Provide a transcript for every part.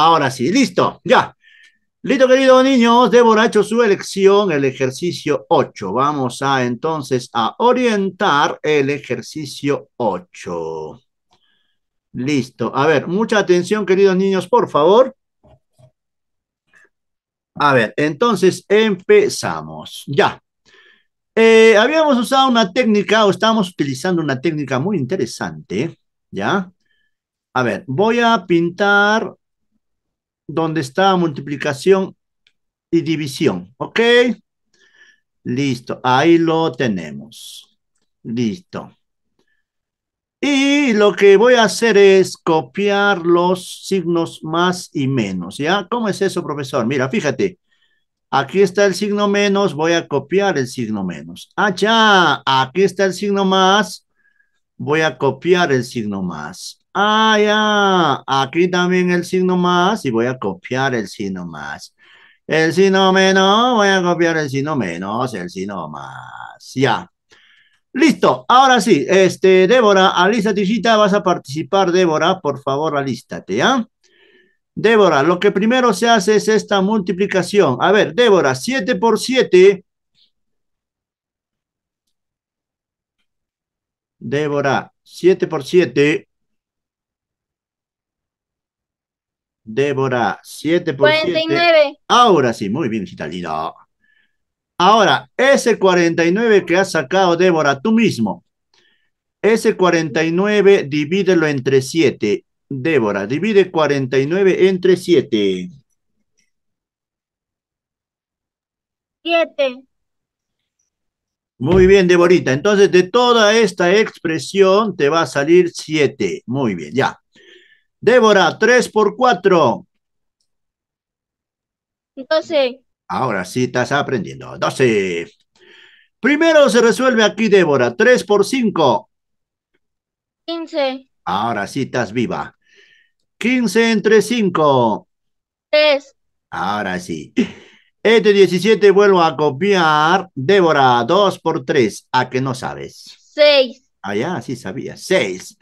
Ahora sí, listo, ya. Listo, queridos niños, Débora ha su elección, el ejercicio 8. Vamos a entonces a orientar el ejercicio 8. Listo. A ver, mucha atención, queridos niños, por favor. A ver, entonces empezamos. Ya. Eh, habíamos usado una técnica, o estábamos utilizando una técnica muy interesante, ¿ya? A ver, voy a pintar donde está multiplicación y división, ¿ok? Listo, ahí lo tenemos. Listo. Y lo que voy a hacer es copiar los signos más y menos, ¿ya? ¿Cómo es eso, profesor? Mira, fíjate. Aquí está el signo menos, voy a copiar el signo menos. Ah, ya, aquí está el signo más, voy a copiar el signo más. Ah, ya. Aquí también el signo más y voy a copiar el signo más. El signo menos, voy a copiar el signo menos, el signo más. Ya. Listo. Ahora sí, este, Débora, alístate tijita vas a participar, Débora. Por favor, alístate, ¿ya? Débora, lo que primero se hace es esta multiplicación. A ver, Débora, 7 por 7. Débora, 7 por 7. Débora, 7 por 49. 7. Ahora sí, muy bien, Gitalina. Ahora, ese 49 que has sacado, Débora, tú mismo. Ese 49, divídelo entre 7. Débora, divide 49 entre 7. 7. Muy bien, Deborita. Entonces, de toda esta expresión te va a salir 7. Muy bien, ya. Débora, 3 por 4. 12. Ahora sí estás aprendiendo. 12. Primero se resuelve aquí, Débora. 3 por 5. 15. Ahora sí estás viva. 15 entre 5. 3. Ahora sí. Este 17 vuelvo a copiar. Débora, 2 por 3. ¿A ah, que no sabes? 6. Ah, ya, sí sabía. 6.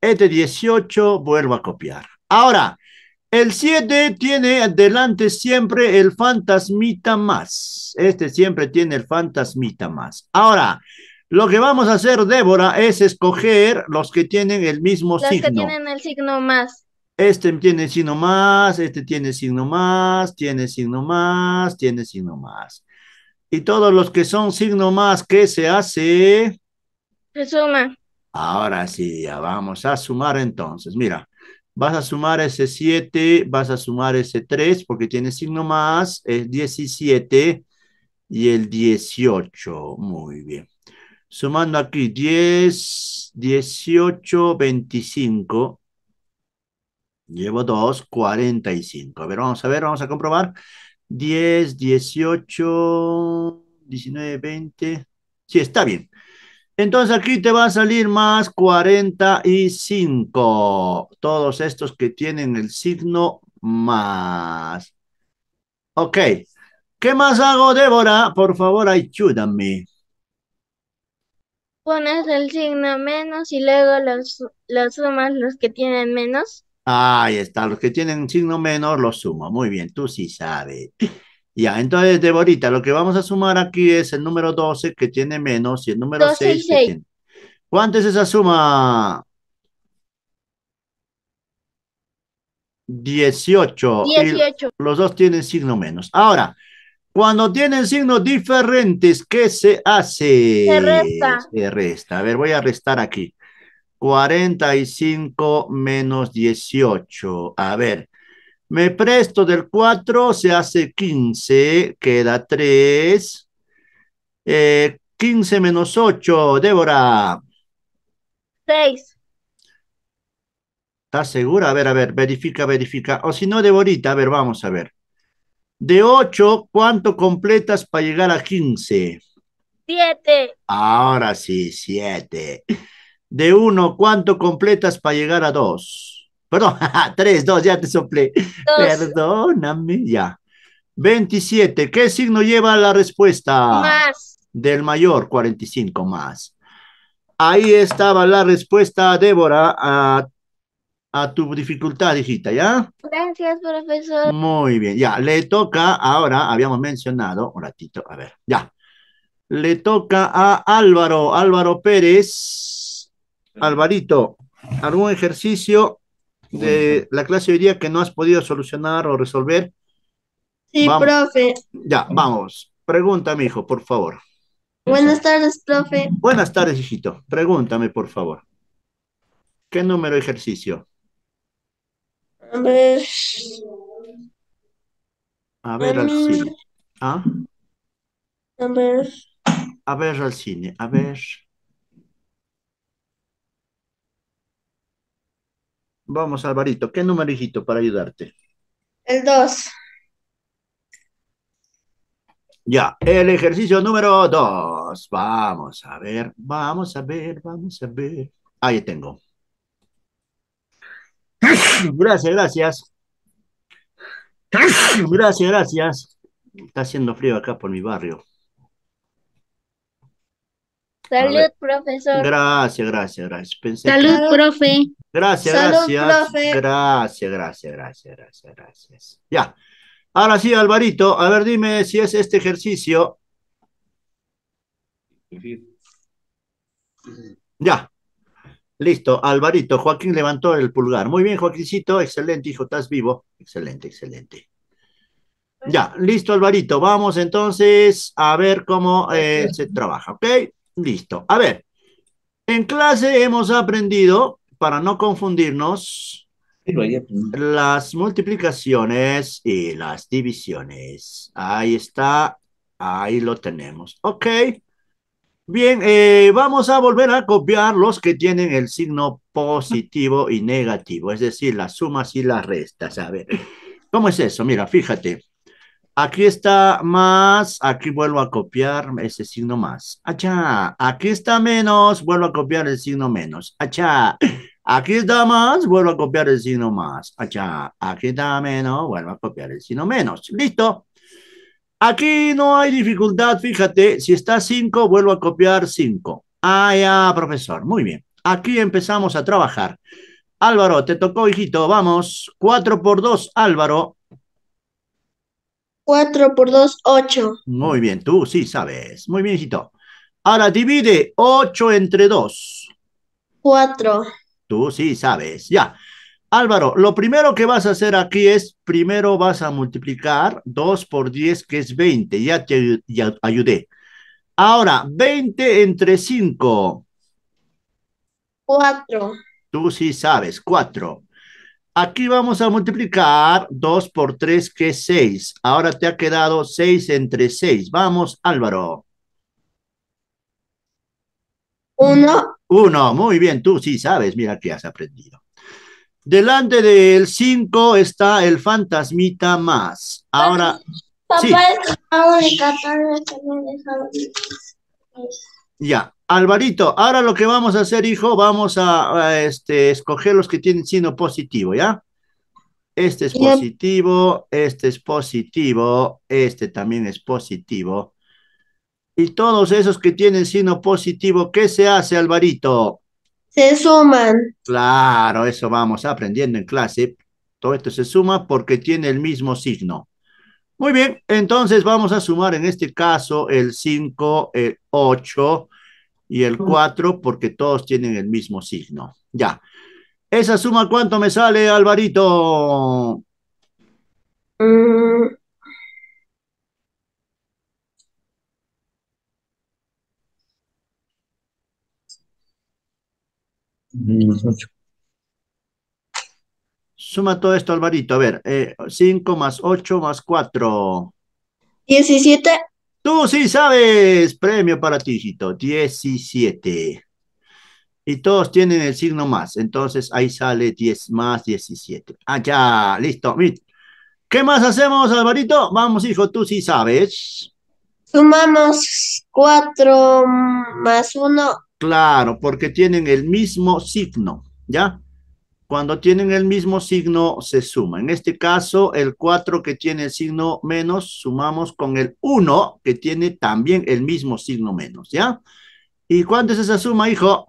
Este 18 vuelvo a copiar. Ahora, el 7 tiene delante siempre el fantasmita más. Este siempre tiene el fantasmita más. Ahora, lo que vamos a hacer, Débora, es escoger los que tienen el mismo signo. Los que tienen el signo más. Este tiene signo más, este tiene signo más, tiene signo más, tiene signo más. Y todos los que son signo más, ¿qué se hace? Se suma. Ahora sí, ya vamos a sumar entonces. Mira, vas a sumar ese 7, vas a sumar ese 3 porque tiene signo más, es 17 y el 18. Muy bien. Sumando aquí 10, 18, 25. Llevo 2, 45. A ver, vamos a ver, vamos a comprobar. 10, 18, 19, 20. Sí, está bien. Entonces aquí te va a salir más 45. Todos estos que tienen el signo más. Ok. ¿Qué más hago, Débora? Por favor, ayúdame. Pones el signo menos y luego los, sumas los que tienen menos. Ahí está, los que tienen signo menos los sumo. Muy bien, tú sí sabes. Ya, entonces, Deborita, lo que vamos a sumar aquí es el número 12 que tiene menos y el número 6, Que tiene... ¿Cuánto es esa suma? 18. 18. Los dos tienen signo menos. Ahora, cuando tienen signos diferentes, ¿qué se hace? Se resta. Se resta. A ver, voy a restar aquí. 45 menos 18. A ver, me presto del 4, se hace 15, queda 3. Eh, 15 menos 8, Débora. 6. ¿Estás segura? A ver, a ver, verifica, verifica. O si no, Deborita, a ver, vamos a ver. De 8, ¿cuánto completas para llegar a 15? 7. Ahora sí, 7. De 1, ¿cuánto completas para llegar a 2? Perdón, ah, tres, dos, ya te soplé. Perdóname, ya. 27. ¿Qué signo lleva la respuesta? Más. Del mayor, 45 más. Ahí estaba la respuesta, Débora, a, tu dificultad, hijita, ¿ya? Gracias, profesor. Muy bien, ya. Le toca ahora, habíamos mencionado, un ratito, a ver, ya. Le toca a Álvaro, Álvaro Pérez. Alvarito, algún ejercicio de la clase hoy día que no has podido solucionar o resolver? Sí, profe. Ya, vamos. Pregúntame, hijo, por favor. Buenas tardes, profe. Buenas tardes, hijito. Pregúntame, por favor. ¿Qué número ejercicio? A ver. A ver al cine. ¿Ah? A ver. A ver al cine. A ver. Vamos, Alvarito, ¿qué número, hijito, para ayudarte? El 2. Ya, el ejercicio número 2. Vamos a ver, vamos a ver, vamos a ver. Ahí tengo. Gracias, gracias. Gracias, gracias. Está haciendo frío acá por mi barrio. Salud, profesor. Gracias, gracias, gracias. Salud, profe. Gracias, Salud, gracias. Profe. Gracias, gracias, gracias, gracias, Ya. Ahora sí, Alvarito, a ver, dime si es este ejercicio. Ya. Listo, Alvarito, Joaquín levantó el pulgar. Muy bien, Joaquincito, excelente, hijo, estás vivo. Excelente, excelente. Ya, listo, Alvarito. Vamos entonces a ver cómo eh, se trabaja, ¿ok? Listo. A ver, en clase hemos aprendido, para no confundirnos, las multiplicaciones y las divisiones. Ahí está, ahí lo tenemos. Ok. Bien, eh, vamos a volver a copiar los que tienen el signo positivo y negativo, es decir, las sumas y las restas. A ver, ¿cómo es eso? Mira, fíjate. Aquí está más, aquí vuelvo a copiar ese signo más. Achá, aquí está menos, vuelvo a copiar el signo menos. Achá, aquí está más, vuelvo a copiar el signo más. Achá, aquí está menos, vuelvo a copiar el signo menos. Listo. Aquí no hay dificultad, fíjate, si está 5, vuelvo a copiar 5. Ah, ya, profesor, muy bien. Aquí empezamos a trabajar. Álvaro, te tocó, hijito, vamos. 4 por 2, Álvaro. 4 por 2, 8. Muy bien, tú sí sabes. Muy bien, hijito. Ahora divide 8 entre 2. 4. Tú sí sabes. Ya. Álvaro, lo primero que vas a hacer aquí es, primero vas a multiplicar 2 por 10, que es 20. Ya te ya ayudé. Ahora, 20 entre 5. 4. Tú sí sabes, 4. Aquí vamos a multiplicar 2 por 3, que es 6. Ahora te ha quedado 6 entre 6. Vamos, Álvaro. 1. 1, muy bien, tú sí sabes, mira que has aprendido. Delante del 5 está el fantasmita más. Ahora... Papá, sí. es que me Ya, Alvarito, ahora lo que vamos a hacer, hijo, vamos a, este, escoger los que tienen signo positivo, ¿ya? Este es positivo, este es positivo, este también es positivo. Y todos esos que tienen signo positivo, ¿qué se hace, Alvarito? Se suman. Claro, eso vamos aprendiendo en clase. Todo esto se suma porque tiene el mismo signo. Muy bien, entonces vamos a sumar en este caso el 5, el 8, y el 4 porque todos tienen el mismo signo. Ya. ¿Esa suma cuánto me sale, Alvarito? Mm. Suma todo esto, Alvarito. A ver, eh, 5 más 8 más 4. 17 Tú sí sabes, premio para ti, hijito, 17. Y todos tienen el signo más, entonces ahí sale 10 más 17. Ah, ya, listo. ¿Qué más hacemos, Alvarito? Vamos, hijo, tú sí sabes. Sumamos 4 más 1. Claro, porque tienen el mismo signo, ¿ya? Cuando tienen el mismo signo, se suma. En este caso, el 4 que tiene el signo menos, sumamos con el 1 que tiene también el mismo signo menos, ¿ya? ¿Y cuánto es esa suma, hijo?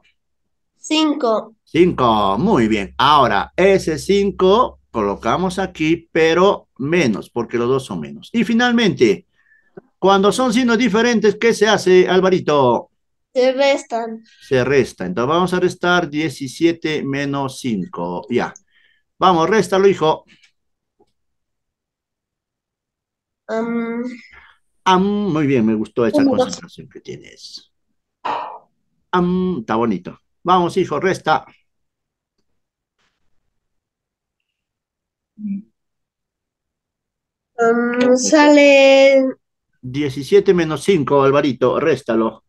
5. 5, muy bien. Ahora, ese 5 colocamos aquí, pero menos, porque los dos son menos. Y finalmente, cuando son signos diferentes, ¿qué se hace, Alvarito? Se restan. Se resta. Entonces vamos a restar 17 menos 5. Ya. Vamos, réstalo, hijo. muy bien, me gustó esa concentración que tienes. está bonito. Vamos, hijo, resta. sale... 17 menos 5, Alvarito, réstalo.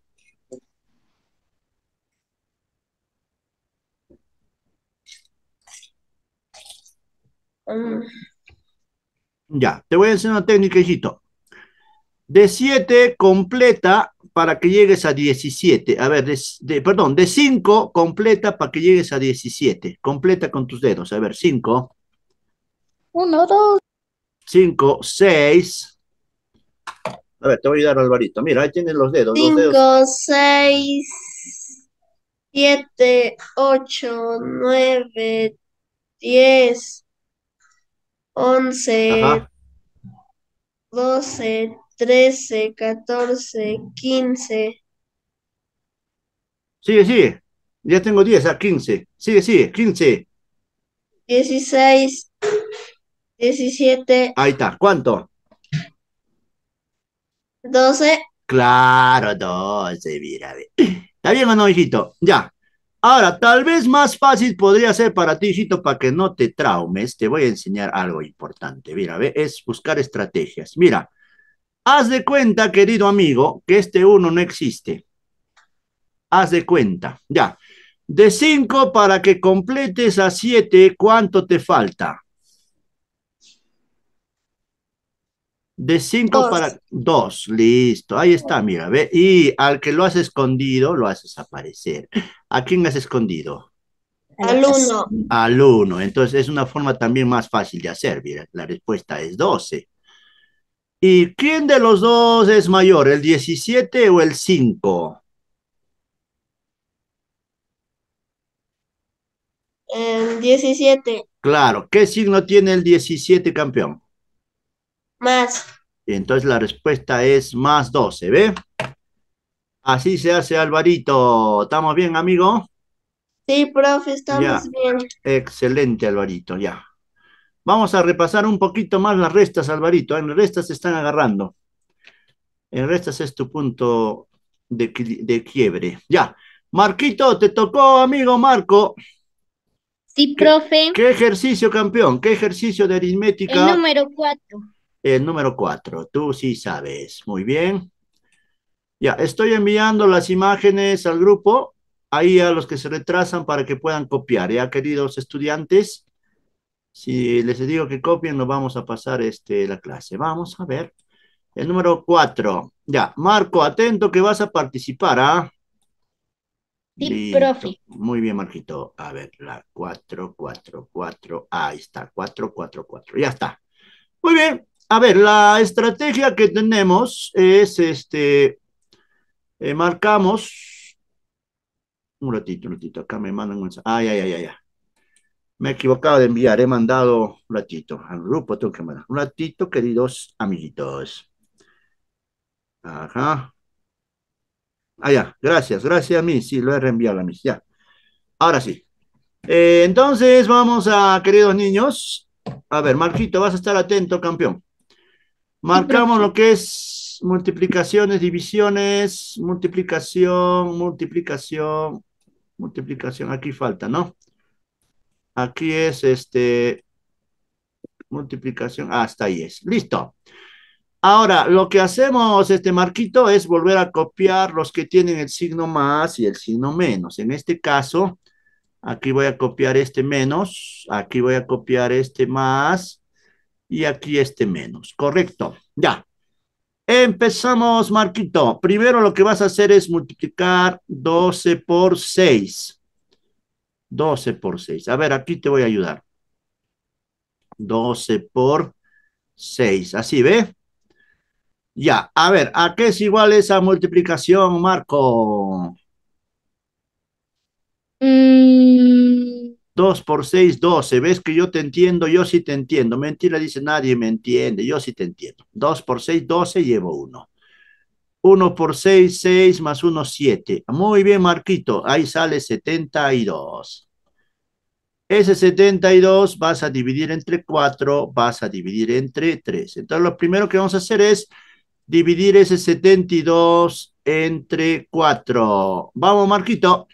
Ya, te voy a enseñar una técnica, hijito. De 7 completa para que llegues a 17. A ver, de, perdón, de 5 completa para que llegues a 17. Completa con tus dedos. A ver, 5. 1, 2. 5, 6. A ver, te voy a ayudar, Alvarito. Mira, ahí tienes los dedos. 5, 6, 7, 8, 9, 10, 11, Ajá. 12, 13, 14, 15. Sigue, sigue. Ya tengo 10, a 15. Sigue, sigue, 15. 16, 17. Ahí está, ¿cuánto? 12. Claro, 12, mira. ¿Está bien o no, hijito? Ya, Ahora, tal vez más fácil podría ser para ti, Chito, para que no te traumes, te voy a enseñar algo importante. Mira, ve, es buscar estrategias. Mira, haz de cuenta, querido amigo, que este uno no existe. Haz de cuenta, ya. De 5 para que completes a 7, ¿cuánto te falta? De 5 para dos, listo, ahí está, mira, ve. Y al que lo has escondido, lo haces aparecer. ¿A quién has escondido? Al uno. Al uno, entonces es una forma también más fácil de hacer, mira, la respuesta es 12. ¿Y quién de los dos es mayor, el 17 o el 5? El 17. Claro, ¿qué signo tiene el 17, campeón? Más. Y entonces la respuesta es más 12, ¿ve? Así se hace, Alvarito. ¿Estamos bien, amigo? Sí, profe, estamos bien. Excelente, Alvarito, ya. Vamos a repasar un poquito más las restas, Alvarito. ¿eh? En restas se están agarrando. En restas es tu punto de, quiebre. Ya. Marquito, te tocó, amigo Marco. Sí, profe. ¿Qué, ¿Qué, ejercicio, campeón? ¿Qué ejercicio de aritmética? El número 4. El número cuatro, tú sí sabes. Muy bien. Ya, estoy enviando las imágenes al grupo, ahí a los que se retrasan para que puedan copiar. Ya, queridos estudiantes, si les digo que copien, nos vamos a pasar este, la clase. Vamos a ver. El número cuatro. Ya, Marco, atento que vas a participar, ¿ah? Sí, profe. Muy bien, Marquito. A ver, la cuatro, cuatro, cuatro, Ahí está, cuatro, cuatro, cuatro, Ya está. Muy bien. A ver, la estrategia que tenemos es este, eh, marcamos, un ratito, un ratito, acá me mandan un mensaje, ay, ay, ay, ay, me he equivocado de enviar, he mandado un ratito, al grupo tengo que mandar, un ratito, queridos amiguitos. Ajá. Ah, ya, gracias, gracias a mí, sí, lo he reenviado a mí, ya. Ahora sí. Eh, entonces, vamos a, queridos niños, a ver, Marquito, vas a estar atento, campeón. Marcamos lo que es multiplicaciones, divisiones, multiplicación, multiplicación, multiplicación. Aquí falta, ¿no? Aquí es este multiplicación. Ah, hasta ahí es. Listo. Ahora, lo que hacemos, este marquito, es volver a copiar los que tienen el signo más y el signo menos. En este caso, aquí voy a copiar este menos, aquí voy a copiar este más, y aquí este menos, correcto, ya. Empezamos, Marquito. Primero lo que vas a hacer es multiplicar 12 por 6. 12 por 6. A ver, aquí te voy a ayudar. 12 por 6. Así, ¿ve? Ya, a ver, ¿a qué es igual esa multiplicación, Marco? Mm, 2 por 6, 12. ¿Ves que yo te entiendo? Yo sí te entiendo. Mentira dice nadie me entiende. Yo sí te entiendo. 2 por 6, 12. Llevo 1. 1 por 6, 6 más 1, 7. Muy bien, Marquito. Ahí sale 72. Ese 72 vas a dividir entre 4, vas a dividir entre 3. Entonces, lo primero que vamos a hacer es dividir ese 72 entre 4. Vamos, Marquito.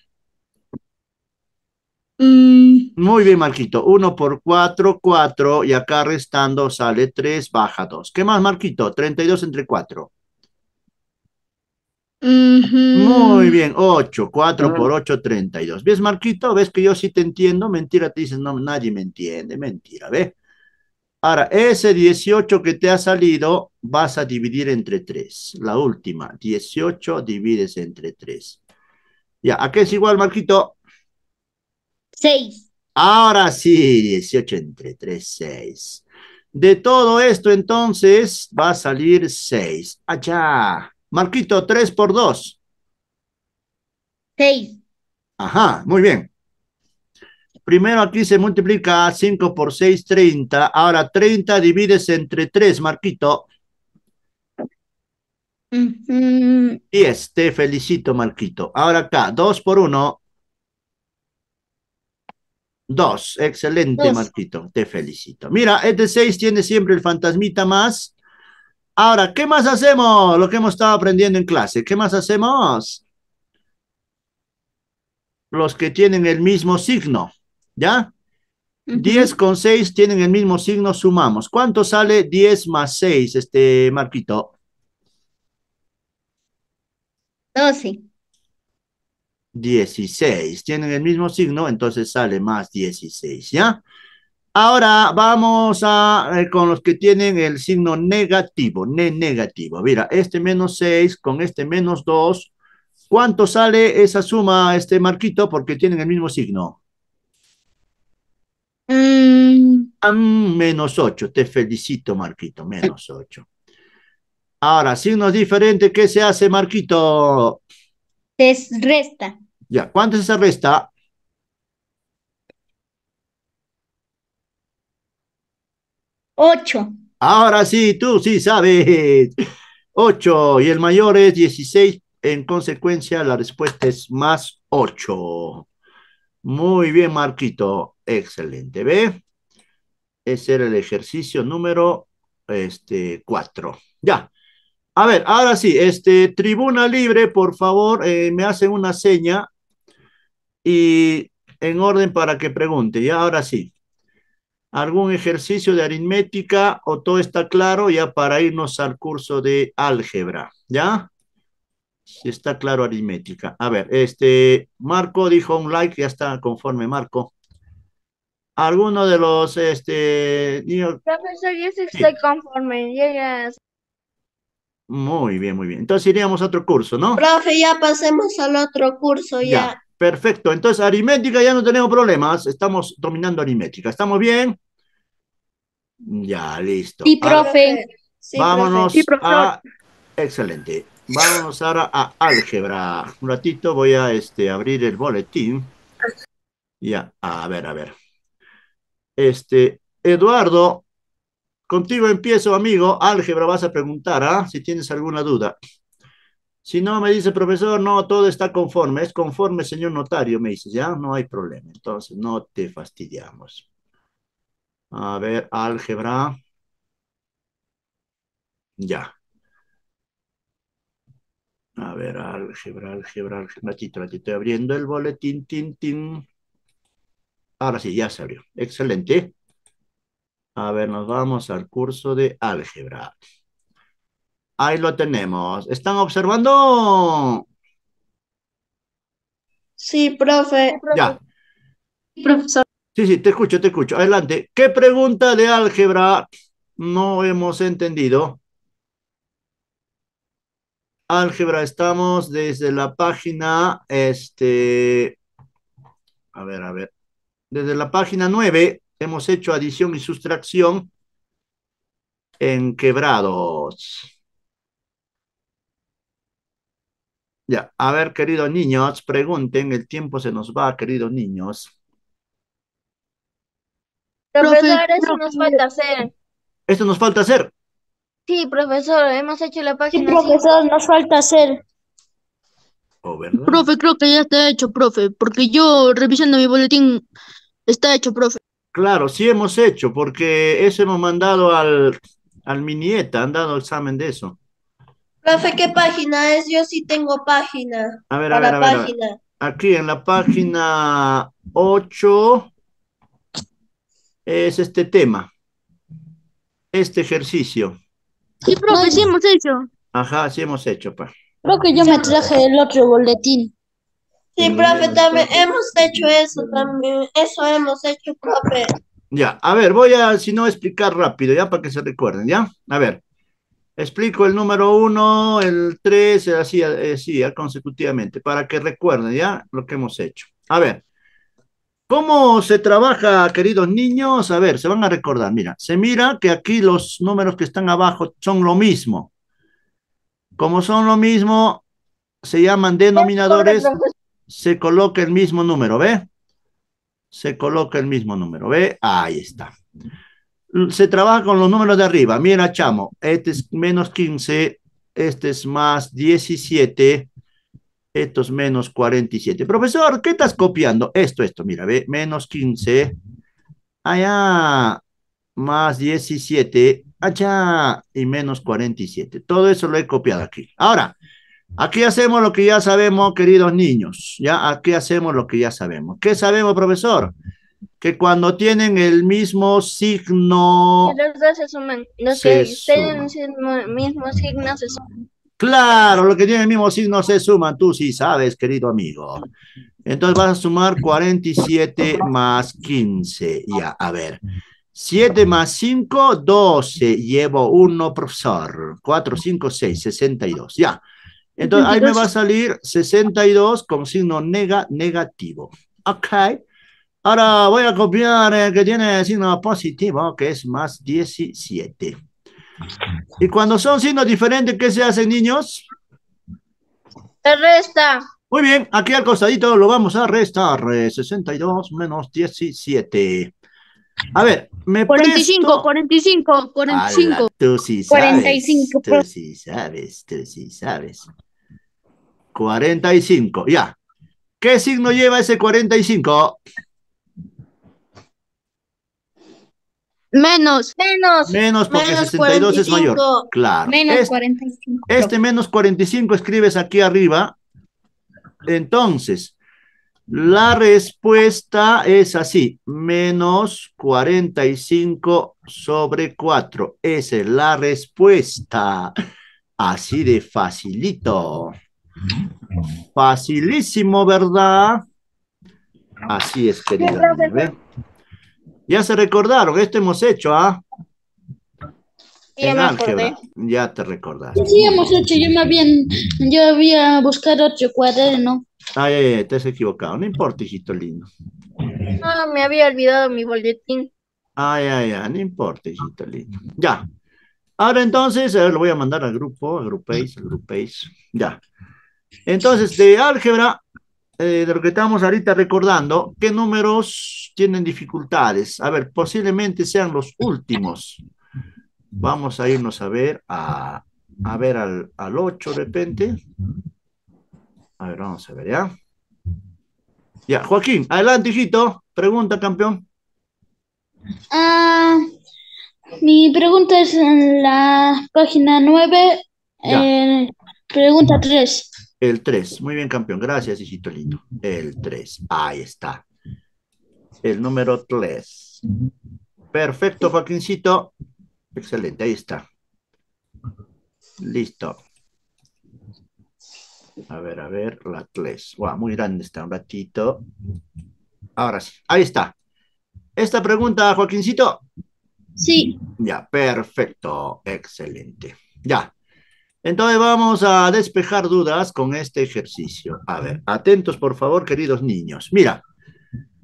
Mm. Muy bien, Marquito. 1 por 4, 4. Y acá restando sale 3, baja 2. ¿Qué más, Marquito? 32 entre 4. Muy bien, 8, 4 por 8, 32. ¿Ves, Marquito? ¿Ves que yo sí te entiendo? Mentira, te dices, no, nadie me entiende, mentira, ¿ves? Ahora, ese 18 que te ha salido, vas a dividir entre 3. La última, 18 divides entre 3. Ya, aquí es igual, Marquito. 6. Ahora sí, 18 entre 3, 6. De todo esto, entonces, va a salir 6. ya. Marquito, 3 por 2. 6. Ajá, muy bien. Primero aquí se multiplica 5 por 6, 30. Ahora 30 divides entre 3, Marquito. 10, mm te felicito, Marquito. Ahora acá, 2 por 1. Dos, excelente Marquito, te felicito. Mira, este seis tiene siempre el fantasmita más. Ahora, ¿qué más hacemos? Lo que hemos estado aprendiendo en clase, ¿qué más hacemos? Los que tienen el mismo signo, ¿ya? Diez con seis tienen el mismo signo, sumamos. ¿Cuánto sale diez más seis, este Marquito? sí. 16. Tienen el mismo signo, entonces sale más 16, ¿ya? Ahora vamos a eh, con los que tienen el signo negativo, negativo. Mira, este menos 6 con este menos 2. ¿Cuánto sale esa suma, este marquito? Porque tienen el mismo signo. Mm. menos 8. Te felicito, Marquito. Menos 8. Ahora, signos diferentes, ¿qué se hace, Marquito? Te resta. Ya, ¿cuánto se resta? Ocho. Ahora sí, tú sí sabes. Ocho. Y el mayor es 16. En consecuencia, la respuesta es más ocho. Muy bien, Marquito. Excelente. ¿Ve? Ese era el ejercicio número este, 4. Ya. A ver, ahora sí, este, tribuna libre, por favor, eh, me hace una seña y en orden para que pregunte. Y ahora sí, algún ejercicio de aritmética o todo está claro ya para irnos al curso de álgebra, ¿ya? Si está claro aritmética. A ver, este, Marco dijo un like, ya está conforme, Marco. Alguno de los, este... Niños? Profesor, yo sí estoy conforme, llegas. Muy bien, muy bien. Entonces iríamos a otro curso, ¿no? Profe, ya pasemos al otro curso, ya. Perfecto, entonces aritmética ya no tenemos problemas, estamos dominando aritmética. ¿Estamos bien? Ya, listo. Y profe. Vámonos a... Excelente. Vámonos ahora a álgebra. Un ratito voy a este, abrir el boletín. Ya, a ver, a ver. Este, Eduardo, contigo empiezo, amigo. Álgebra vas a preguntar, ¿ah? Si tienes alguna duda. Si no, me dice, profesor, no, todo está conforme. Es conforme, señor notario, me dice, ya no hay problema. Entonces, no te fastidiamos. A ver, álgebra. Ya. A ver, álgebra, álgebra, álgebra. Aquí, estoy abriendo el boletín, tin, tin. Ahora sí, ya se abrió. Excelente. A ver, nos vamos al curso de álgebra. Ahí lo tenemos. ¿Están observando? Sí, profe. Ya. Profesor. Sí, sí, te escucho, te escucho. Adelante. ¿Qué pregunta de álgebra no hemos entendido? Álgebra, estamos desde la página, este, a ver, a ver, desde la página 9 hemos hecho adición y sustracción en quebrados. Ya, a ver, queridos niños, pregunten, el tiempo se nos va, queridos niños. Profesor, eso nos falta hacer. ¿Esto nos falta hacer? Sí, profesor, hemos hecho la página. profesor, nos falta hacer. Oh, profe, creo que ya está hecho, profe, porque yo revisando mi boletín está hecho, profe. Claro, sí hemos hecho, porque eso hemos mandado al, al nieta, han dado examen de eso. Profe, ¿qué página es? Yo sí tengo página. A ver, a, ver, a Aquí en la página 8 es este tema, este ejercicio. Sí, profe, sí hemos hecho. Ajá, sí hemos hecho, pa. Creo que yo me traje el otro boletín. Sí, mm. profe, también hemos hecho eso, también. Eso hemos hecho, profe. Ya, a ver, voy a, si no, explicar rápido, ya, para que se recuerden, ¿ya? A ver. Explico el número 1, el 3, eh, así, así, eh, ah, consecutivamente, para que recuerden ya lo que hemos hecho. A ver, ¿cómo se trabaja, queridos niños? A ver, se van a recordar, mira, se mira que aquí los números que están abajo son lo mismo. Como son lo mismo, se llaman denominadores, se coloca el mismo número, ¿ve? Se coloca el mismo número, ¿ve? Ahí está se trabaja con los números de arriba. Mira, chamo, este es menos 15, este es más 17, estos menos 47. Profesor, ¿qué estás copiando? Esto, esto, mira, ve, menos 15, allá, más 17, allá, y menos 47. Todo eso lo he copiado aquí. Ahora, aquí hacemos lo que ya sabemos, queridos niños, ¿ya? Aquí hacemos lo que ya sabemos. ¿Qué sabemos, Profesor que cuando tienen el mismo signo... Los dos se suman. Los que tienen el mismo signo se suman. Claro, los que tienen el mismo signo se suman. Tú sí sabes, querido amigo. Entonces vas a sumar 47 más 15. Ya, a ver. 7 más 5, 12. Llevo 1, profesor. 4, 5, 6, 62. Ya. Entonces ahí me va a salir 62 con signo nega, negativo. Ok. Ahora voy a copiar el que tiene signo positivo, que es más 17. Y cuando son signos diferentes, ¿qué se hacen, niños? Se resta. Muy bien, aquí al costadito lo vamos a restar. 62 menos 17. A ver, me 45, 45, 45. tú sí sabes, 45. Tú sí sabes, tú sí sabes. 45, ya. ¿Qué signo lleva ese 45? Menos. Menos. Menos porque 62 es mayor. Claro. Menos este, 45. Este menos 45 escribes aquí arriba. Entonces, la respuesta es así. Menos 45 sobre 4. Esa es la respuesta. Así de facilito. Facilísimo, ¿verdad? Así es, querido. Ya se recordaron, esto hemos hecho, ¿ah? Ya en Ya te recordaste. Sí, hemos hecho, yo me había, yo había buscado otro cuaderno. Ay, ay, ay, te has equivocado, no importa, hijito lindo. No, me había olvidado mi boletín. Ay, ay, ay, no importa, hijito lindo. Ya. Ahora entonces, a ver, lo voy a mandar al grupo, agrupéis, agrupéis, ya. Entonces, de álgebra eh, de lo que estamos ahorita recordando, ¿qué números tienen dificultades? A ver, posiblemente sean los últimos. Vamos a irnos a ver, a, ver al, al 8 de repente. A ver, vamos a ver ya. Ya, Joaquín, adelante, hijito. Pregunta, campeón. Ah, mi pregunta es en la página 9, eh, pregunta 3. El 3. Muy bien, campeón. Gracias, hijito lindo. El 3. Ahí está. El número 3. Perfecto, Joaquincito. Excelente, ahí está. Listo. A ver, a ver, la 3. muy grande está, un ratito. Ahora sí, ahí está. ¿Esta pregunta, Joaquincito? Sí. Ya, perfecto, excelente. Ya, entonces vamos a despejar dudas con este ejercicio. A ver, atentos por favor, queridos niños. Mira,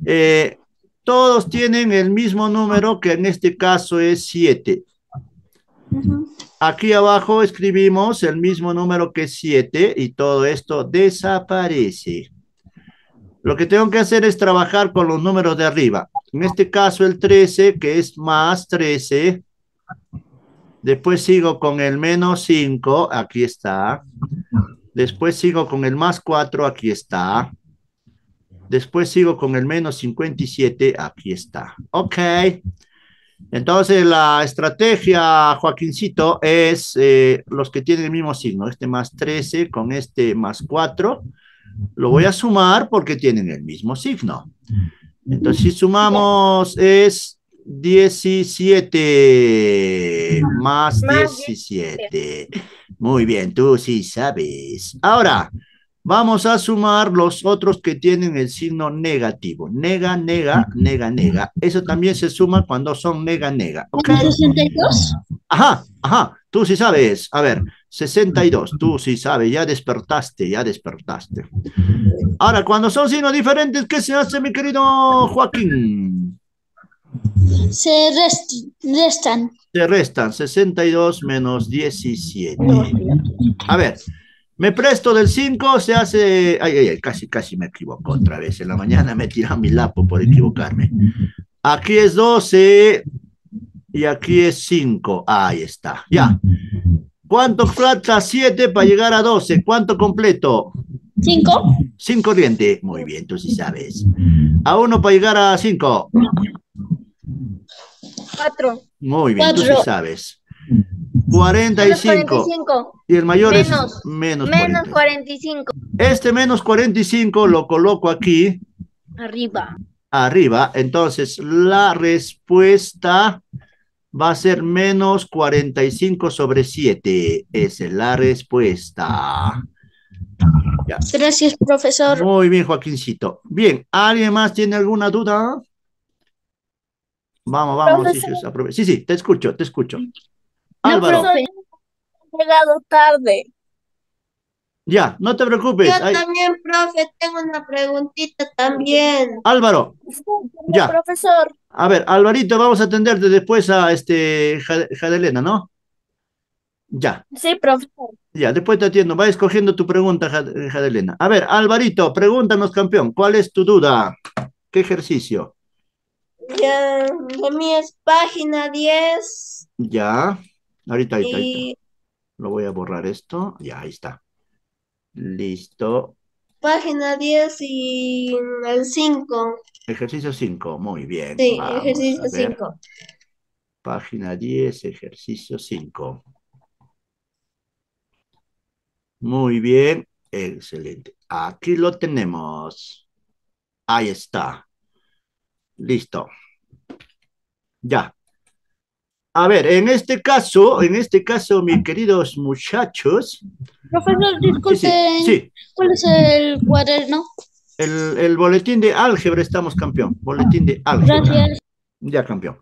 eh, todos tienen el mismo número que en este caso es 7. Aquí abajo escribimos el mismo número que 7 y todo esto desaparece. Lo que tengo que hacer es trabajar con los números de arriba. En este caso el 13, que es más 13, Después sigo con el menos 5, aquí está. Después sigo con el más 4, aquí está. Después sigo con el menos 57, aquí está. Ok. Entonces la estrategia, Joaquincito, es eh, los que tienen el mismo signo. Este más 13 con este más 4. Lo voy a sumar porque tienen el mismo signo. Entonces si sumamos es 17. Más, 17. Muy bien, tú sí sabes. Ahora, vamos a sumar los otros que tienen el signo negativo. Nega, nega, nega, nega. Eso también se suma cuando son nega, nega. ¿Okay? Ajá, ajá. Tú sí sabes. A ver, 62. Tú sí sabes. Ya despertaste, ya despertaste. Ahora, cuando son signos diferentes, ¿qué se hace, mi querido Joaquín? Se restan. Se restan 62 menos 17. A ver, me presto del 5, se hace... Ay, ay, casi, casi me equivoco otra vez. En la mañana me tiran mi lapo por equivocarme. Aquí es 12 y aquí es 5. Ahí está, ya. ¿Cuánto falta 7 para llegar a 12? ¿Cuánto completo? 5. 5 corriente Muy bien, tú sí sabes. A 1 para llegar a 5. Cuatro. Muy bien, tú sí sabes. 45. Y el mayor menos, es menos, menos 45. Este menos 45 lo coloco aquí. Arriba. Arriba. Entonces, la respuesta va a ser menos 45 sobre 7. Esa es la respuesta. Gracias, profesor. Muy bien, Joaquincito. Bien, ¿alguien más tiene alguna duda? Vamos, vamos, eh, Sí, sí, te escucho, te escucho. Álvaro. he llegado tarde. Ya, no te preocupes. Yo también, profe, tengo una preguntita también. Álvaro. ya. Profesor. A ver, Alvarito, vamos a atenderte después a este Jadelena, ¿no? Ya. Sí, profesor. Ya, después te atiendo. Va escogiendo tu pregunta, Jadelena. A ver, Alvarito, pregúntanos, campeón, ¿cuál es tu duda? ¿Qué ejercicio? Ya, mi es página 10. Ya, ahorita, ahorita, Lo voy a borrar esto. Ya, ahí está. Listo. Página 10 y el 5. Ejercicio 5, muy bien. Sí, ejercicio 5. Página 10, ejercicio 5. Muy bien, excelente. Aquí lo tenemos. Ahí está. Listo. Ya. A ver, en este caso, en este caso, mis queridos muchachos. Profesor, disculpe. Sí, ¿Cuál es el cuaderno? El, el, boletín de álgebra estamos, campeón. Boletín de ah, álgebra. Ya, campeón.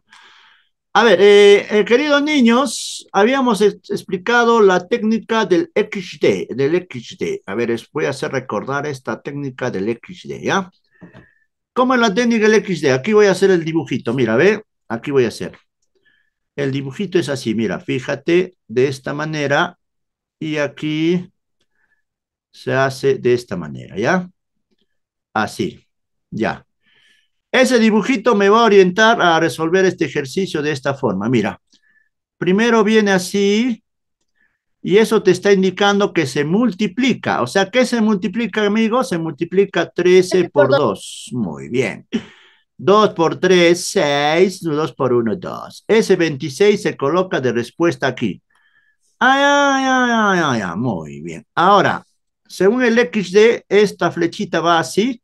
A ver, eh, eh, queridos niños, habíamos explicado la técnica del XD, del XD. A ver, les voy a hacer recordar esta técnica del XD, ¿ya? ¿Cómo es la técnica del XD? Aquí voy a hacer el dibujito, mira, ve, aquí voy a hacer. El dibujito es así, mira, fíjate de esta manera y aquí se hace de esta manera, ¿ya? Así, ya. Ese dibujito me va a orientar a resolver este ejercicio de esta forma, mira. Primero viene así, y eso te está indicando que se multiplica. O sea, ¿qué se multiplica, amigo? Se multiplica 13 por 2. Muy bien. 2 por 3, 6. 2 por 1, 2. Ese 26 se coloca de respuesta aquí. Ay, ay, ay, ay, ay, Muy bien. Ahora, según el XD, esta flechita va así.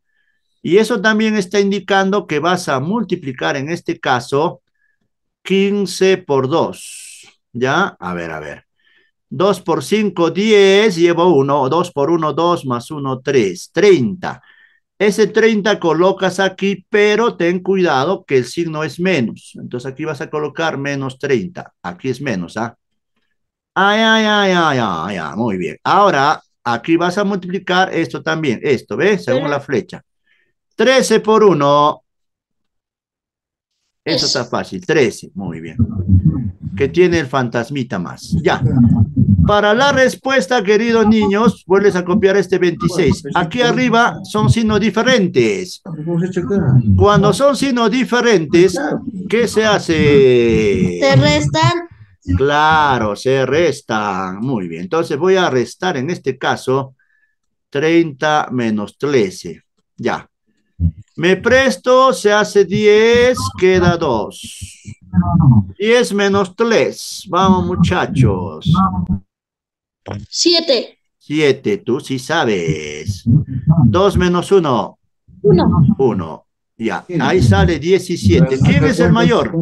Y eso también está indicando que vas a multiplicar, en este caso, 15 por 2. ¿Ya? A ver, a ver. 2 por 5, 10, llevo 1, 2 por 1, 2 más 1, 3, 30. Ese 30 colocas aquí, pero ten cuidado que el signo es menos. Entonces aquí vas a colocar menos 30. Aquí es menos, ¿ah? Ay, ay, ay, ay, ay, ay, muy bien. Ahora, aquí vas a multiplicar esto también, esto, ¿ves? Según la flecha. 13 por 1. Eso está fácil, 13, muy bien. Que tiene el fantasmita más. Ya. Para la respuesta, queridos niños, vuelves a copiar este 26. Pues, Aquí arriba son signos diferentes. Ah, pues, Cuando son signos diferentes, ¿qué se hace? Se restan. Claro, se restan. Muy bien. Entonces voy a restar en este caso 30 menos 13. Ya. Me presto, se hace 10, queda 2. 10 menos 3. Vamos, muchachos. Siete. Siete, tú sí sabes. Dos menos uno. Uno. Uno. Ya, ahí sale 17. ¿Quién es el mayor?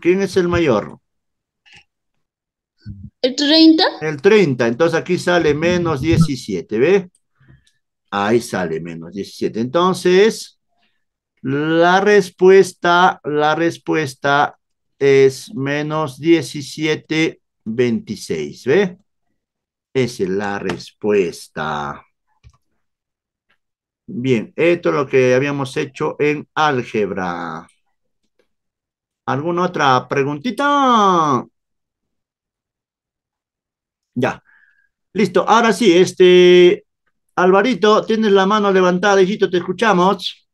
¿Quién es el mayor? ¿El 30? El 30, entonces aquí sale menos 17, ¿ve? Ahí sale menos 17. Entonces, la respuesta, la respuesta es menos 17 26, ¿ve? Esa es la respuesta. Bien, esto es lo que habíamos hecho en álgebra. ¿Alguna otra preguntita? Ya. Listo, ahora sí, este... Alvarito, tienes la mano levantada, hijito, te escuchamos.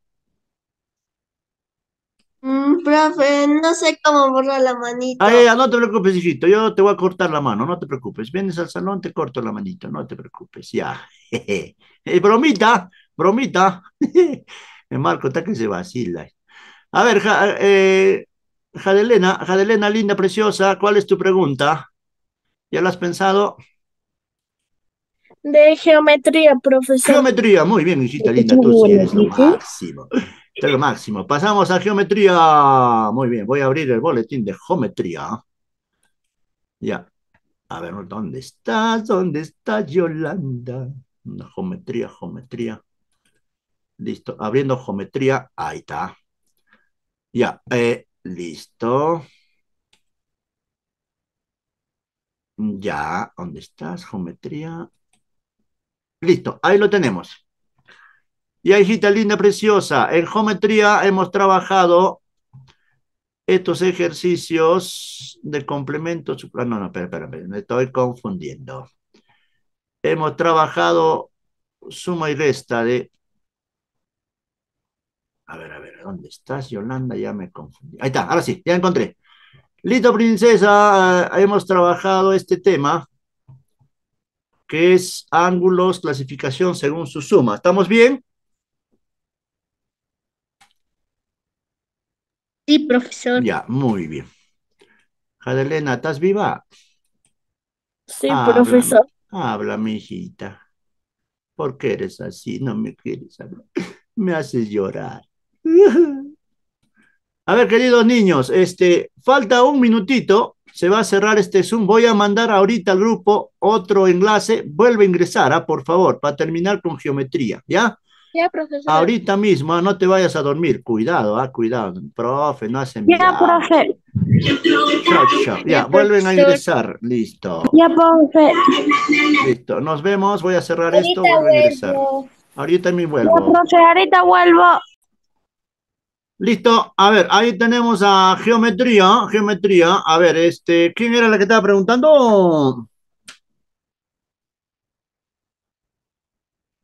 Mm, profe, no sé cómo borrar la manita. Ah, no te preocupes, hijito, yo te voy a cortar la mano, no te preocupes. Vienes al salón, te corto la manita, no te preocupes, ya. Eh, bromita, bromita. Marco está que se vacila. A ver, eh, Jadelena, Jadelena, linda, preciosa, ¿cuál es tu pregunta? ¿Ya la has pensado? De geometría, profesor. Geometría, muy bien, hijita linda, tú sí eres lo máximo. Es lo máximo. Pasamos a geometría. Muy bien, voy a abrir el boletín de geometría. Ya. A ver, ¿dónde estás? ¿Dónde está Yolanda? geometría, geometría. Listo. Abriendo geometría. Ahí está. Ya. Eh, listo. Ya. ¿Dónde estás? Geometría. Listo. Ahí lo tenemos. Y hijita linda, preciosa, en geometría hemos trabajado estos ejercicios de complemento. No, no, espera, espera, me estoy confundiendo. Hemos trabajado suma y resta de. A ver, a ver, ¿dónde estás, Yolanda? Ya me confundí. Ahí está, ahora sí, ya encontré. Listo, princesa, eh, hemos trabajado este tema que es ángulos, clasificación según su suma. ¿Estamos bien? Sí, profesor. Ya, muy bien. Jadelena, ¿estás viva? Sí, profesor. Habla, mi hijita. ¿Por qué eres así? No me quieres hablar. Me haces llorar. A ver, queridos niños, este, falta un minutito. Se va a cerrar este Zoom. Voy a mandar ahorita al grupo otro enlace. Vuelve a ingresar, ah, por favor, para terminar con geometría, ¿ya? Ahorita mismo, ah, no te vayas a dormir. Cuidado, ah, cuidado. Profe, no hacen Ya, profe. Ya, vuelven a ingresar. Listo. Ya, profe. Listo, nos vemos. Voy a cerrar esto. Vuelvo a ingresar. Ahorita me vuelvo. profe, ahorita vuelvo. Listo, a ver, ahí tenemos a geometría, geometría, a ver, este, ¿quién era la que estaba preguntando?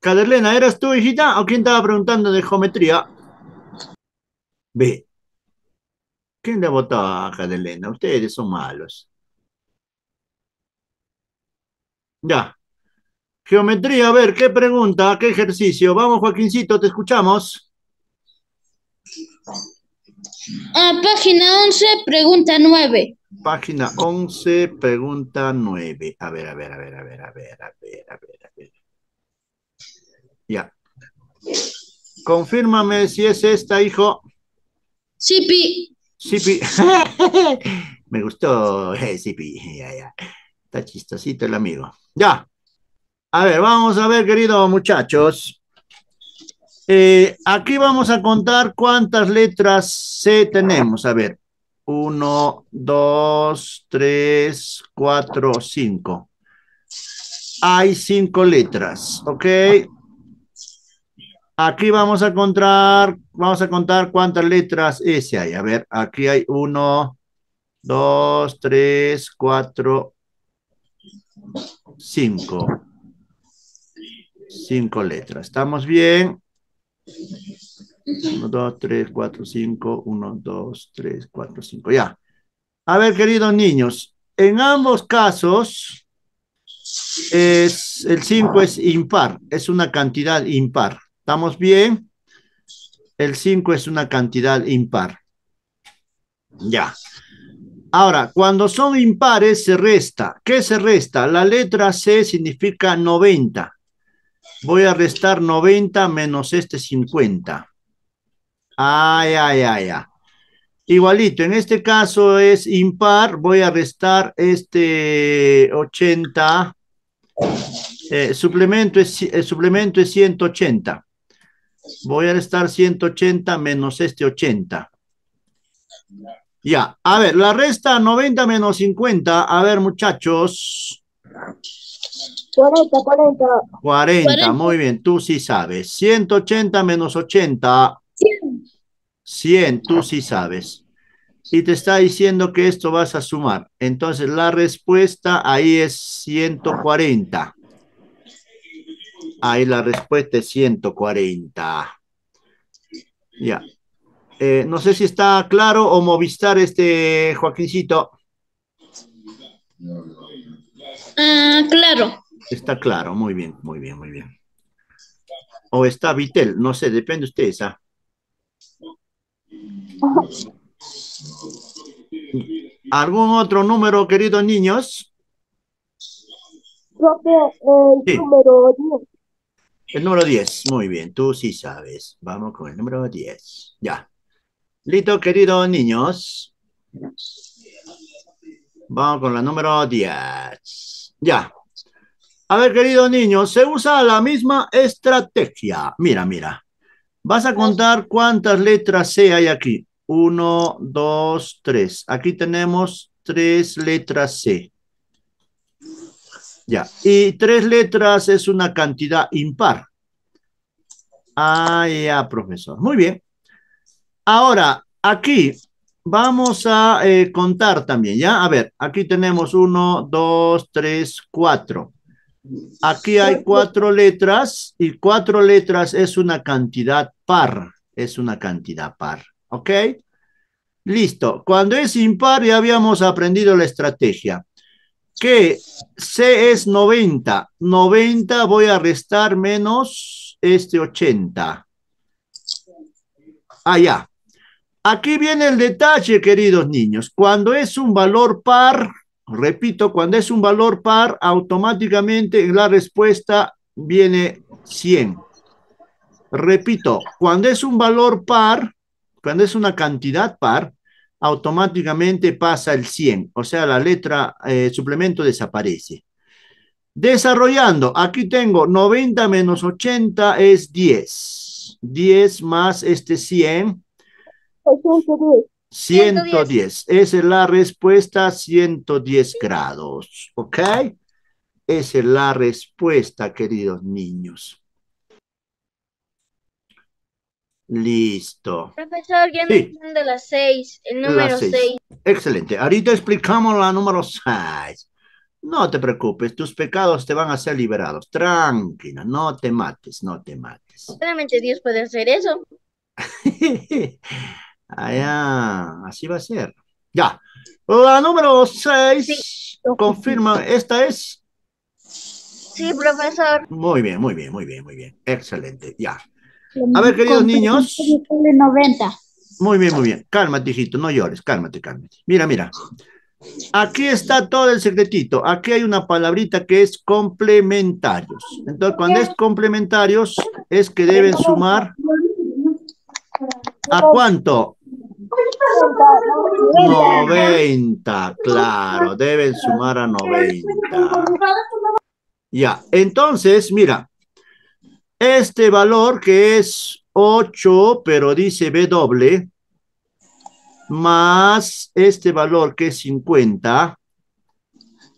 ¿Caderlena, ¿eras tú, hijita? ¿O quién estaba preguntando de geometría? B. ¿Quién le votaba a Caderlena? Ustedes son malos. Ya. Geometría, a ver, ¿qué pregunta? ¿Qué ejercicio? Vamos, Joaquincito, te escuchamos. Ah, página 11, pregunta 9. Página 11, pregunta 9. A ver, a ver, a ver, a ver, a ver, a ver, a ver, a ver. Ya. Confírmame si es esta, hijo. Sipi. Sipi. Me gustó, eh, Sipi. Ya, ya. Está chistosito el amigo. Ya. A ver, vamos a ver, queridos muchachos. Eh, aquí vamos a contar cuántas letras C tenemos. A ver. Uno, dos, tres, cuatro, cinco. Hay cinco letras, ¿ok? Aquí vamos a contar, vamos a contar cuántas letras S hay. A ver, aquí hay 1, 2, 3, 4, 5. Cinco letras. ¿Estamos bien? 1, 2, 3, 4, 5, 1, 2, 3, 4, 5, ya. A ver, queridos niños, en ambos casos, el 5 es impar, es una cantidad impar. ¿Estamos bien? El 5 es una cantidad impar. Ya. Ahora, cuando son impares se resta. ¿Qué se resta? La letra C significa 90. Voy a restar 90 menos este 50. Ay, ay, ay, ay. Igualito, en este caso es impar, voy a restar este 80, eh, suplemento, es, el eh, suplemento es 180. Voy a restar 180 menos este 80. Ya, a ver, la resta 90 menos 50. A ver, muchachos. 40, 40. 40, muy bien, tú sí sabes. 180 menos 80. 100. 100, tú sí sabes. Y te está diciendo que esto vas a sumar. Entonces, la respuesta ahí es 140. Ahí la respuesta es 140. Ya. Eh, no sé si está claro o Movistar, este Joaquincito. Ah, claro. Está claro, muy bien, muy bien, muy bien. O está Vitel, no sé, depende de ustedes. ¿ah? ¿Algún otro número, queridos niños? Creo el número el número 10. Muy bien, tú sí sabes. Vamos con el número 10. Ya. Listo, queridos niños. Vamos con la número 10. Ya. A ver, queridos niños, se usa la misma estrategia. Mira, mira. Vas a contar cuántas letras C hay aquí. Uno, dos, tres. Aquí tenemos tres letras C. Ya. Y tres letras es una cantidad impar. Ah, ya, profesor. Muy bien. Ahora, aquí vamos a eh, contar también, ¿ya? A ver, aquí tenemos uno, dos, tres, cuatro. Aquí hay cuatro letras y cuatro letras es una cantidad par. Es una cantidad par, ¿ok? Listo. Cuando es impar ya habíamos aprendido la estrategia que C es 90. 90 voy a restar menos este 80. Ah, ya. Aquí viene el detalle, queridos niños. Cuando es un valor par, repito, cuando es un valor par, automáticamente la respuesta viene 100. Repito, cuando es un valor par, cuando es una cantidad par, automáticamente pasa el 100, o sea, la letra eh, suplemento desaparece. Desarrollando, aquí tengo 90 menos 80 es 10. 10 más este 100. 110. 110. Esa es la respuesta, 110 grados. ¿Ok? Esa es la respuesta, queridos niños. Listo. Profesor, ya sí. de las seis, el número seis. Excelente. Ahorita explicamos la número seis. No te preocupes, tus pecados te van a ser liberados. Tranquila, no te mates, no te mates. Solamente Dios puede hacer eso. Ah, así va a ser. Ya. La número 6 confirma, esta es. Sí, profesor. Muy bien, muy bien, muy bien, muy bien. Excelente, ya. A ver, queridos niños. Muy bien, muy bien. Cálmate, hijito, no llores, cálmate, cálmate. Mira, mira. Aquí está todo el secretito. Aquí hay una palabrita que es complementarios. Entonces, cuando es complementarios, es que deben sumar ¿A cuánto? 90, claro, deben sumar a 90. Ya, entonces, mira, este valor que es 8, pero dice B doble, más este valor que es 50,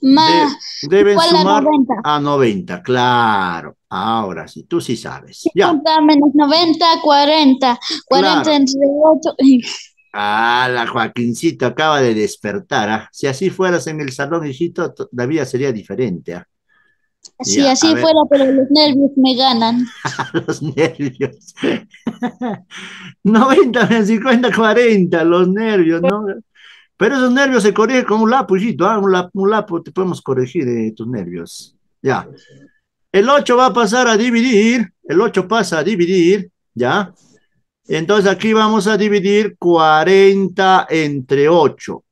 más de, deben sumar a 90? claro. Ahora sí, tú sí sabes. 50 ya. menos 90, 40. 40 entre 8. Ah, la Joaquincita acaba de despertar. ¿ah? Si así fueras en el salón, hijito, la vida sería diferente. ¿eh? Si así fuera, pero los nervios me ganan. los nervios. 90, 50, 40, los nervios, ¿no? Pero esos nervios se corrigen con un lapo, ¿ah? un, lapo, te podemos corregir eh, tus nervios. Ya. El 8 va a pasar a dividir, el 8 pasa a dividir, ¿ya? Entonces aquí vamos a dividir 40 entre 8.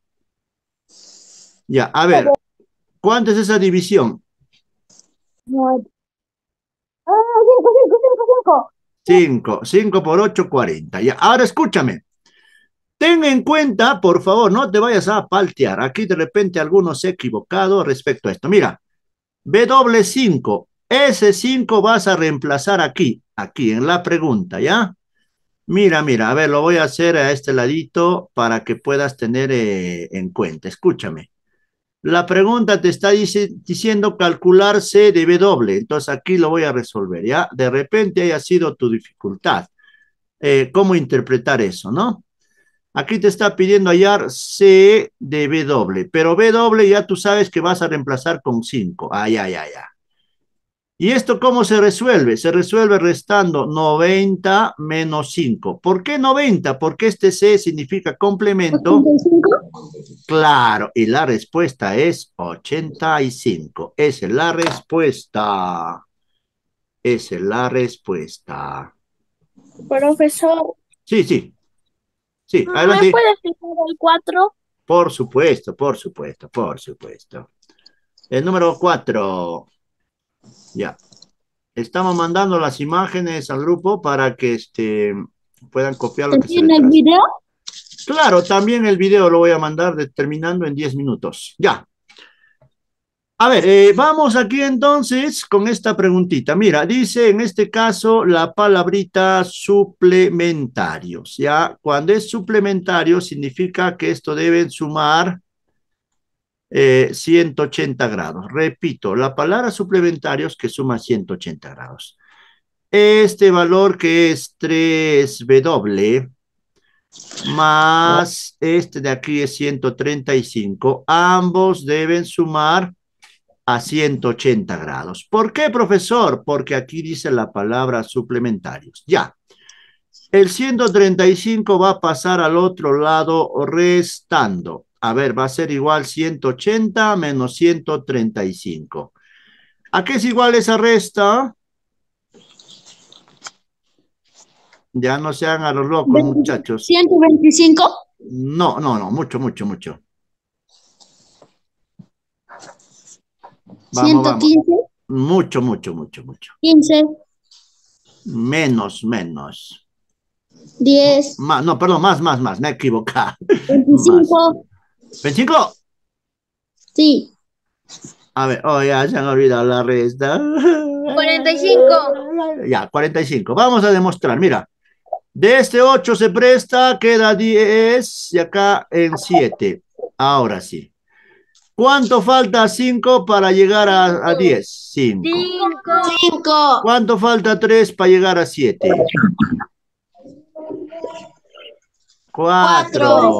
Ya, a ver, ¿cuánto es esa división? ¡Ah, 5, 5, por 8, 40. Ya. Ahora escúchame. Ten en cuenta, por favor, no te vayas a paltear. Aquí de repente alguno se ha equivocado respecto a esto. Mira, W5, ese 5 vas a reemplazar aquí, aquí en la pregunta, ¿ya? Mira, mira, a ver, lo voy a hacer a este ladito para que puedas tener eh, en cuenta. Escúchame la pregunta te está diciendo calcular C de W. Entonces aquí lo voy a resolver, ¿ya? De repente haya sido tu dificultad. Eh, ¿Cómo interpretar eso, no? Aquí te está pidiendo hallar C de W, pero W ya tú sabes que vas a reemplazar con 5. Ay ay, ay, ya. ¿Y esto cómo se resuelve? Se resuelve restando 90 menos 5. ¿Por qué 90? Porque este C significa complemento. Claro, y la respuesta es 85. Esa es la respuesta. Esa es la respuesta. Profesor. Sí, sí. Sí, adelante. ¿Me el 4? Por supuesto, por supuesto, por supuesto. El número 4. Ya. Estamos mandando las imágenes al grupo para que este, puedan copiar lo que el video? Claro, también el video lo voy a mandar terminando en 10 minutos. Ya. A ver, eh, vamos aquí entonces con esta preguntita. Mira, dice en este caso la palabrita suplementarios. Ya, cuando es suplementario significa que esto deben sumar 180 eh, grados. Repito, la palabra suplementarios que suma 180 grados. Este valor que es 3W más este de aquí es 135. Ambos deben sumar a 180 grados. ¿Por qué, profesor? Porque aquí dice la palabra suplementarios. Ya. El 135 va a pasar al otro lado restando. A ver, va a ser igual 180 menos 135. ¿A qué es igual esa resta? Ya no sean a los locos, muchachos. ¿125? No, no, no, mucho, mucho, mucho. 115. Mucho, mucho, mucho, mucho. 15. Menos, menos. 10. No, no, perdón, más, más, más, me he equivocado. 25. ¿25? Sí. A ver, oh, ya se han olvidado la resta. 45. Ya, 45. Vamos a demostrar, mira. De este 8 se presta, queda 10 y acá en 7. Ahora sí. ¿Cuánto falta 5 para llegar a, 10? 5. 5. ¿Cuánto falta 3 para llegar a 7? 4.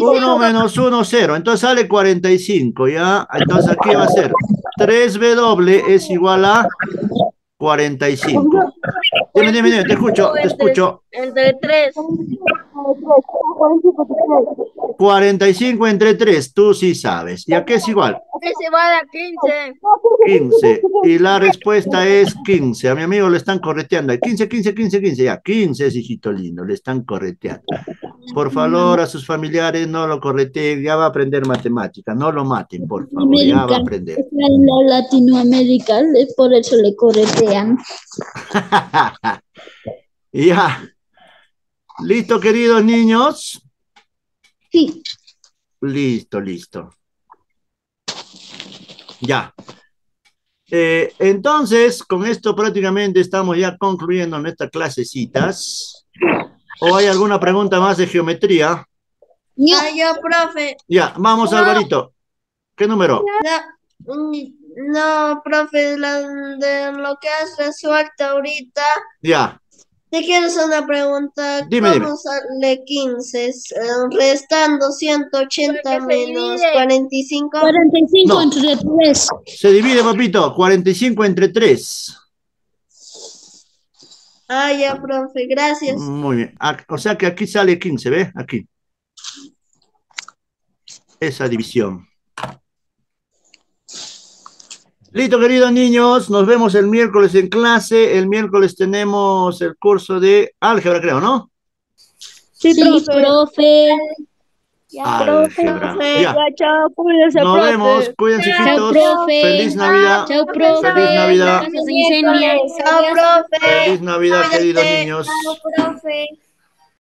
1 menos 1, 0. Entonces sale 45, ¿ya? Entonces aquí va a ser 3 w es igual a 45. Dime, dime, dime, te escucho, te escucho. Entre tres. 45 entre 3, tú sí sabes. ¿Y a qué es igual? a 15. 15. Y la respuesta es 15. A mi amigo le están correteando. 15, 15, 15, 15. Ya, 15 es hijito lindo, le están correteando. Por favor, a sus familiares no lo correteen, ya va a aprender matemática, no lo maten, por favor, ya va a aprender. en latinoamericanos, por eso le corretean. ya. ¿Listo, queridos niños? Sí. Listo, listo. Ya. Eh, entonces, con esto prácticamente estamos ya concluyendo nuestras clasecitas. ¿O hay alguna pregunta más de geometría? No, yo, profe. Ya, vamos, Alvarito. ¿Qué número? Mm, no, profe, de lo que hace resuelto ahorita. Ya. Te quieres una pregunta. Dime, ¿Cómo sale 15? Eh, restando 180 menos 45. 45 entre 3. Se divide, papito. 45 entre 3. Ah, ya, profe. Gracias. Muy bien. Ah, o sea que aquí sale 15, ¿ves? Aquí. Esa división. Listo, queridos niños, nos vemos el miércoles en clase. El miércoles tenemos el curso de álgebra, creo, ¿no? Sí, sí profe. Ya, álgebra. profe. Ya. Chao, cuídense, Nos vemos, cuídense, chao, profe. Feliz Navidad. Chao, profe. Feliz Navidad. Chao, profe. Feliz Navidad, queridos niños. Chao, profe.